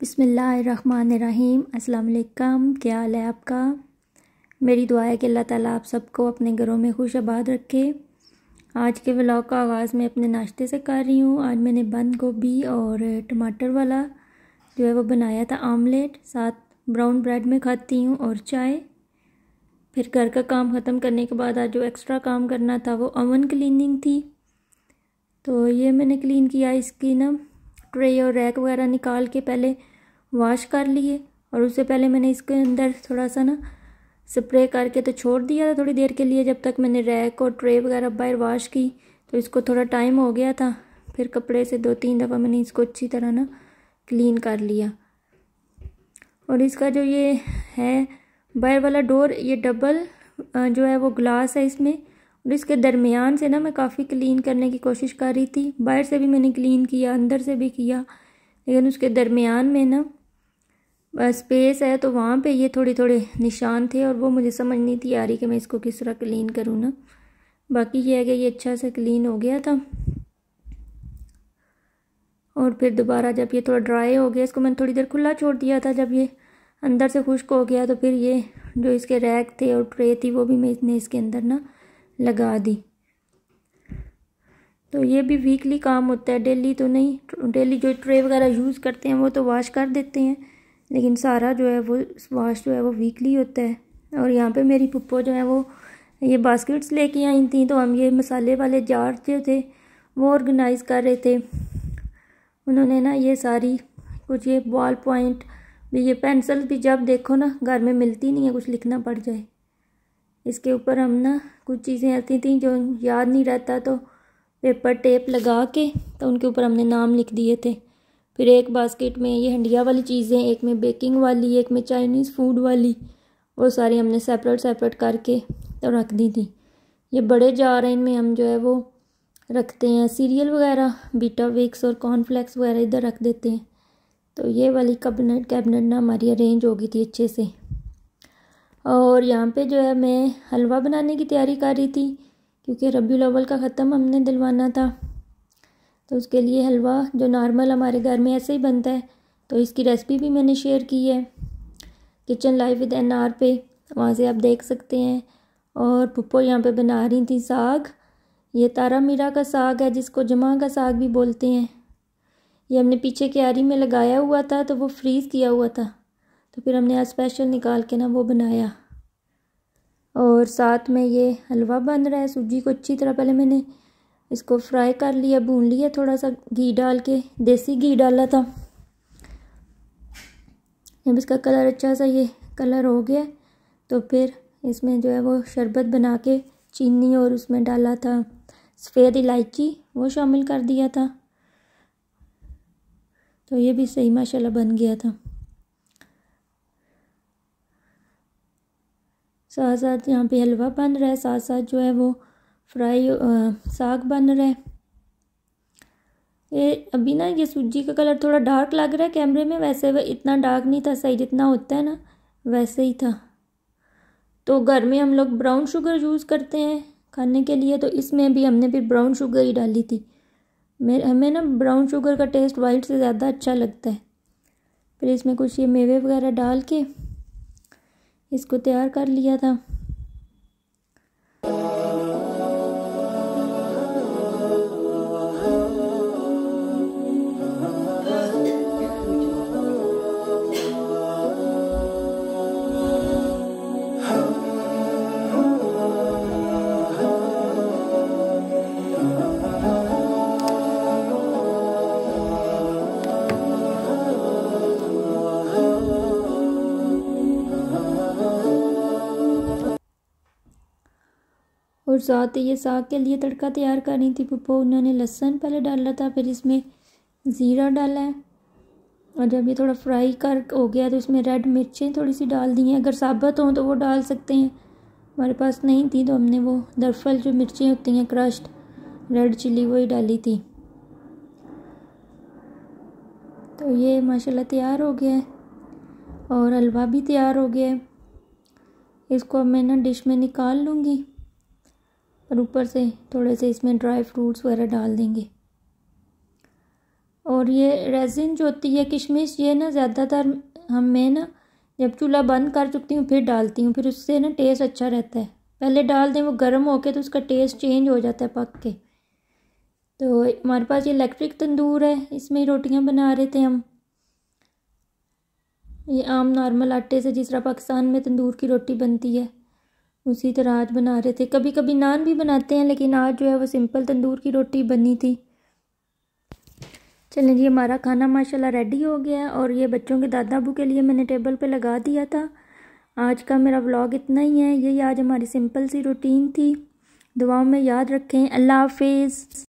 बिसमीम् अल्लाम क्या हाल है आपका मेरी दुआ है कि अल्लाह ताला आप सबको अपने घरों में खुश आबाद रखे आज के व्लॉग का आगाज़ मैं अपने नाश्ते से कर रही हूँ आज मैंने बंद गोभी और टमाटर वाला जो है वो बनाया था आमलेट साथ ब्राउन ब्रेड में खाती हूँ और चाय फिर घर का काम ख़त्म करने के बाद आज जो एक्स्ट्रा काम करना था वो ओवन क्लीनिंग थी तो ये मैंने क्लीन किया इसकी ना ट्रे और रैक वगैरह निकाल के पहले वॉश कर लिए और उससे पहले मैंने इसके अंदर थोड़ा सा ना स्प्रे करके तो छोड़ दिया था थोड़ी देर के लिए जब तक मैंने रैक और ट्रे वगैरह बाहर वॉश की तो इसको थोड़ा टाइम हो गया था फिर कपड़े से दो तीन दफ़ा मैंने इसको अच्छी तरह ना क्लीन कर लिया और इसका जो ये है बाहर वाला डोर ये डबल जो है वो ग्लास है इसमें और इसके दरमियान से ना मैं काफ़ी क्लीन करने की कोशिश कर रही थी बाहर से भी मैंने क्लीन किया अंदर से भी किया लेकिन उसके दरमियान में ना स्पेस है तो वहाँ पे ये थोड़े थोड़े निशान थे और वो मुझे समझ नहीं थी आ रही कि मैं इसको किस तरह क्लीन करूँ ना बाकी ये है कि ये अच्छा से क्लीन हो गया था और फिर दोबारा जब ये थोड़ा ड्राई हो गया इसको मैंने थोड़ी देर खुला छोड़ दिया था जब ये अंदर से खुश्क हो गया तो फिर ये जो इसके रैक थे और ट्रे थी वो भी मैंने इसके अंदर ना लगा दी तो ये भी वीकली काम होता है डेली तो नहीं डेली जो ट्रे वगैरह यूज़ करते हैं वो तो वाश कर देते हैं लेकिन सारा जो है वो वाश जो है वो वीकली होता है और यहाँ पे मेरी पप्पो जो है वो ये बास्केट्स लेके आई थी तो हम ये मसाले वाले जार जो थे वो ऑर्गेनाइज़ कर रहे थे उन्होंने ना ये सारी कुछ ये बॉल पॉइंट भी ये पेंसिल भी जब देखो ना घर में मिलती नहीं है कुछ लिखना पड़ जाए इसके ऊपर हम ना कुछ चीज़ें ऐसी थी जो याद नहीं रहता तो पेपर टेप लगा के तो उनके ऊपर हमने नाम लिख दिए थे फिर एक बास्केट में ये हंडिया वाली चीज़ें एक में बेकिंग वाली एक में चाइनीज़ फूड वाली वो सारी हमने सेपरेट सेपरेट करके तो रख दी थी ये बड़े जार हैं इनमें हम जो है वो रखते हैं सीरियल वगैरह बीटा विक्स और कॉर्नफ्लैक्स वगैरह इधर रख देते हैं तो ये वाली कैबिनेट कैबिनेट ना हमारी अरेंज हो गई थी अच्छे से और यहाँ पे जो है मैं हलवा बनाने की तैयारी कर रही थी क्योंकि रबी लवल का ख़त्म हमने दिलवाना था तो उसके लिए हलवा जो नॉर्मल हमारे घर में ऐसे ही बनता है तो इसकी रेसिपी भी मैंने शेयर की है kitchen live with N R पे वहाँ से आप देख सकते हैं और पुप्पो यहाँ पे बना रही थी साग ये तारा मीरा का साग है जिसको जमा का साग भी बोलते हैं ये हमने पीछे क्यारी में लगाया हुआ था तो वो फ्रीज़ किया हुआ था तो फिर हमने आज स्पेशल निकाल के ना वो बनाया और साथ में ये हलवा बन रहा है सूजी को अच्छी तरह पहले मैंने इसको फ्राई कर लिया भून लिया थोड़ा सा घी डाल के देसी घी डाला था जब इसका कलर अच्छा सा ये कलर हो गया तो फिर इसमें जो है वो शरबत बना के चीनी और उसमें डाला था सफ़ेद इलायची वो शामिल कर दिया था तो ये भी सही माशाल्लाह बन गया था साथ साथ यहाँ पे हलवा बन रहा है साथ साथ जो है वो फ्राई साग बन रहा है ये अभी ना ये सूजी का कलर थोड़ा डार्क लग रहा है कैमरे में वैसे वह इतना डार्क नहीं था सही जितना होता है ना वैसे ही था तो घर में हम लोग ब्राउन शुगर यूज़ करते हैं खाने के लिए तो इसमें भी हमने फिर ब्राउन शुगर ही डाली थी मेरे हमें ना ब्राउन शुगर का टेस्ट वाइट से ज़्यादा अच्छा लगता है फिर इसमें कुछ ये मेवे वगैरह डाल के इसको तैयार कर लिया था और साथ ही ये साग के लिए तड़का तैयार करनी थी पप्पो उन्होंने लहसुन पहले डाला था फिर इसमें ज़ीरा डाला है और जब ये थोड़ा फ्राई कर हो गया तो इसमें रेड मिर्चें थोड़ी सी डाल दी हैं अगर साबत हों तो वो डाल सकते हैं हमारे पास नहीं थी तो हमने वो दरफल जो मिर्चें होती हैं क्रश्ड रेड चिली वही डाली थी तो ये माशाल्लाह तैयार हो गया है और हलवा भी तैयार हो गया है इसको अब मैं ना डिश में निकाल लूँगी और ऊपर से थोड़े से इसमें ड्राई फ्रूट्स वगैरह डाल देंगे और ये रेजिन जो होती है किशमिश ये ना ज़्यादातर हम मैं ना जब चूल्हा बंद कर चुकती हूँ फिर डालती हूँ फिर उससे ना टेस्ट अच्छा रहता है पहले डाल दें वो गर्म होके तो उसका टेस्ट चेंज हो जाता है पक के तो हमारे पास ये इलेक्ट्रिक तंदूर है इसमें ही रोटियाँ बना रहे थे हम ये आम नॉर्मल आटे से जिस तरह पाकिस्तान में तंदूर की रोटी बनती है उसी तरह आज बना रहे थे कभी कभी नान भी बनाते हैं लेकिन आज जो है वो सिंपल तंदूर की रोटी बनी थी चलें जी हमारा खाना माशाल्लाह रेडी हो गया है और ये बच्चों के दादा अबू के लिए मैंने टेबल पे लगा दिया था आज का मेरा व्लॉग इतना ही है यही आज हमारी सिंपल सी रूटीन थी दुआओं में याद रखें अल्लाह हाफिज़